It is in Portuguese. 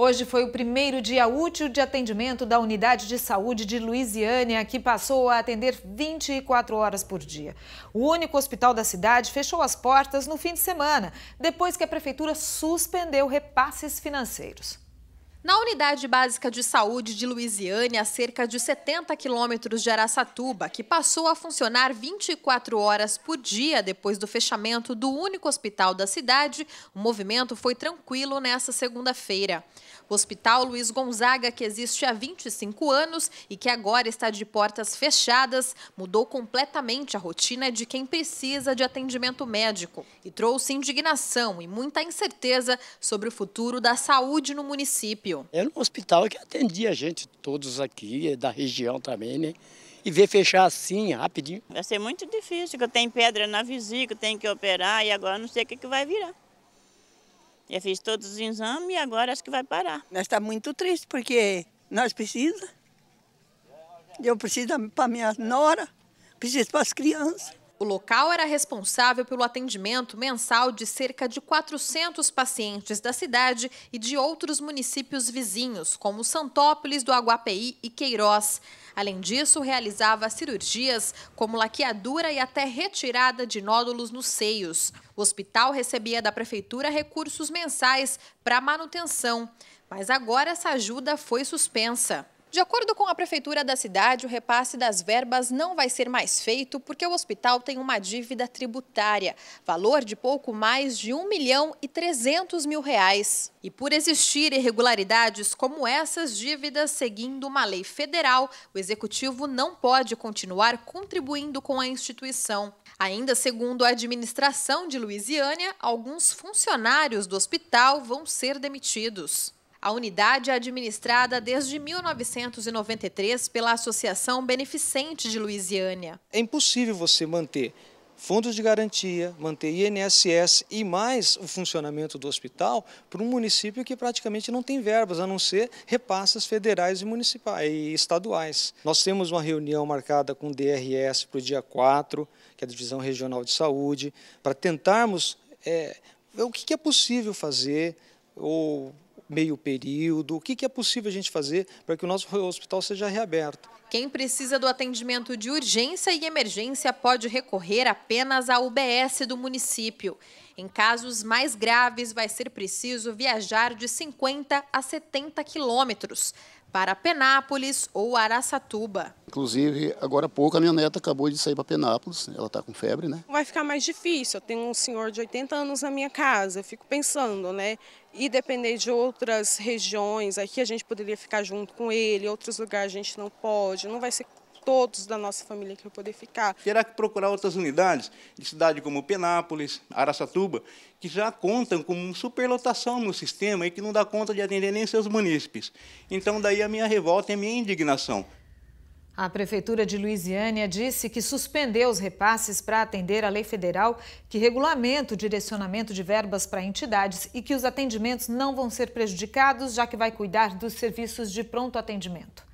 Hoje foi o primeiro dia útil de atendimento da unidade de saúde de Luisiânia, que passou a atender 24 horas por dia. O único hospital da cidade fechou as portas no fim de semana, depois que a prefeitura suspendeu repasses financeiros. Na unidade básica de saúde de Luisiane, a cerca de 70 quilômetros de Araçatuba, que passou a funcionar 24 horas por dia depois do fechamento do único hospital da cidade, o movimento foi tranquilo nesta segunda-feira. O Hospital Luiz Gonzaga, que existe há 25 anos e que agora está de portas fechadas, mudou completamente a rotina de quem precisa de atendimento médico e trouxe indignação e muita incerteza sobre o futuro da saúde no município. Brasil? Era é um hospital que atendia a gente, todos aqui, é da região também, né? E ver fechar assim, rapidinho. Vai ser muito difícil, porque eu tenho pedra na vesícula, tenho que operar e agora não sei o que, é que vai virar. Já fiz todos os exames e agora acho que vai parar. Nós estamos tá muito tristes porque nós precisamos. Eu preciso para minha nora, preciso para as crianças. O local era responsável pelo atendimento mensal de cerca de 400 pacientes da cidade e de outros municípios vizinhos, como Santópolis do Aguapeí e Queiroz. Além disso, realizava cirurgias como laqueadura e até retirada de nódulos nos seios. O hospital recebia da prefeitura recursos mensais para manutenção, mas agora essa ajuda foi suspensa. De acordo com a prefeitura da cidade, o repasse das verbas não vai ser mais feito porque o hospital tem uma dívida tributária, valor de pouco mais de 1 milhão e 300 mil reais. E por existir irregularidades como essas dívidas seguindo uma lei federal, o executivo não pode continuar contribuindo com a instituição. Ainda segundo a administração de Luisiânia, alguns funcionários do hospital vão ser demitidos. A unidade é administrada desde 1993 pela Associação Beneficente de Luisiânia. É impossível você manter fundos de garantia, manter INSS e mais o funcionamento do hospital para um município que praticamente não tem verbas, a não ser repassas federais e municipais e estaduais. Nós temos uma reunião marcada com o DRS para o dia 4, que é a Divisão Regional de Saúde, para tentarmos é, ver o que é possível fazer ou meio período? O que, que é possível a gente fazer para que o nosso hospital seja reaberto? Quem precisa do atendimento de urgência e emergência pode recorrer apenas à UBS do município. Em casos mais graves, vai ser preciso viajar de 50 a 70 quilômetros para Penápolis ou Araçatuba. Inclusive, agora há pouco a minha neta acabou de sair para Penápolis, ela está com febre, né? Vai ficar mais difícil, eu tenho um senhor de 80 anos na minha casa, eu fico pensando, né? E depender de outras regiões, aqui a gente poderia ficar junto com ele, outros lugares a gente não pode hoje, não vai ser todos da nossa família que vão poder ficar. Terá que procurar outras unidades de cidade como Penápolis, Araçatuba, que já contam com superlotação no sistema e que não dá conta de atender nem seus munícipes. Então, daí a minha revolta e a minha indignação. A Prefeitura de Luisiânia disse que suspendeu os repasses para atender a lei federal que regulamenta o direcionamento de verbas para entidades e que os atendimentos não vão ser prejudicados, já que vai cuidar dos serviços de pronto atendimento.